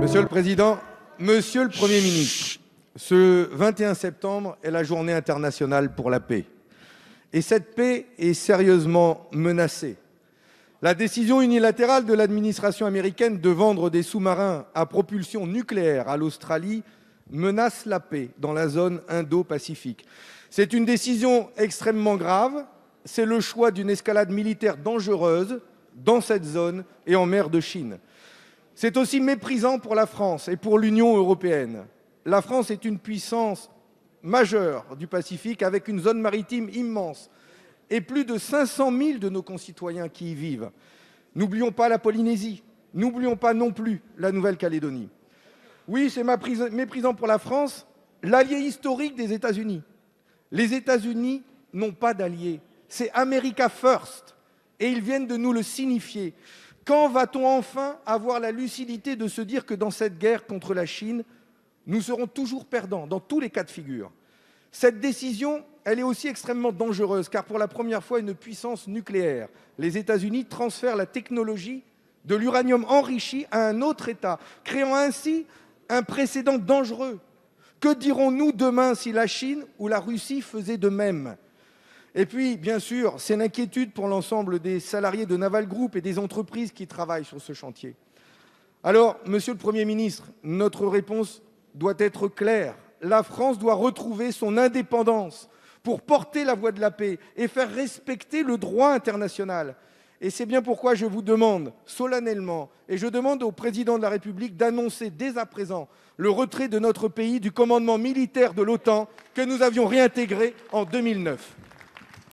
Monsieur le président, monsieur le Premier ministre, ce 21 septembre est la Journée internationale pour la paix. Et Cette paix est sérieusement menacée. La décision unilatérale de l'administration américaine de vendre des sous-marins à propulsion nucléaire à l'Australie menace la paix dans la zone indo-pacifique. C'est une décision extrêmement grave. C'est le choix d'une escalade militaire dangereuse dans cette zone et en mer de Chine. C'est aussi méprisant pour la France et pour l'Union européenne. La France est une puissance majeure du Pacifique, avec une zone maritime immense et plus de 500 000 de nos concitoyens qui y vivent. N'oublions pas la Polynésie, n'oublions pas non plus la Nouvelle-Calédonie. Oui, c'est méprisant pour la France, l'allié historique des États-Unis. Les États-Unis n'ont pas d'alliés. C'est America First. Et ils viennent de nous le signifier. Quand va-t-on enfin avoir la lucidité de se dire que, dans cette guerre contre la Chine, nous serons toujours perdants, dans tous les cas de figure Cette décision est aussi extrêmement dangereuse, car, pour la première fois, une puissance nucléaire, les États-Unis, transfèrent la technologie de l'uranium enrichi à un autre État, créant ainsi un précédent dangereux. Que dirons-nous demain si la Chine ou la Russie faisaient de même et puis, bien sûr, c'est l'inquiétude pour l'ensemble des salariés de Naval Group et des entreprises qui travaillent sur ce chantier. Alors, monsieur le Premier ministre, notre réponse doit être claire. La France doit retrouver son indépendance pour porter la voix de la paix et faire respecter le droit international. Et c'est bien pourquoi je vous demande solennellement, et je demande au Président de la République d'annoncer dès à présent le retrait de notre pays du commandement militaire de l'OTAN que nous avions réintégré en 2009.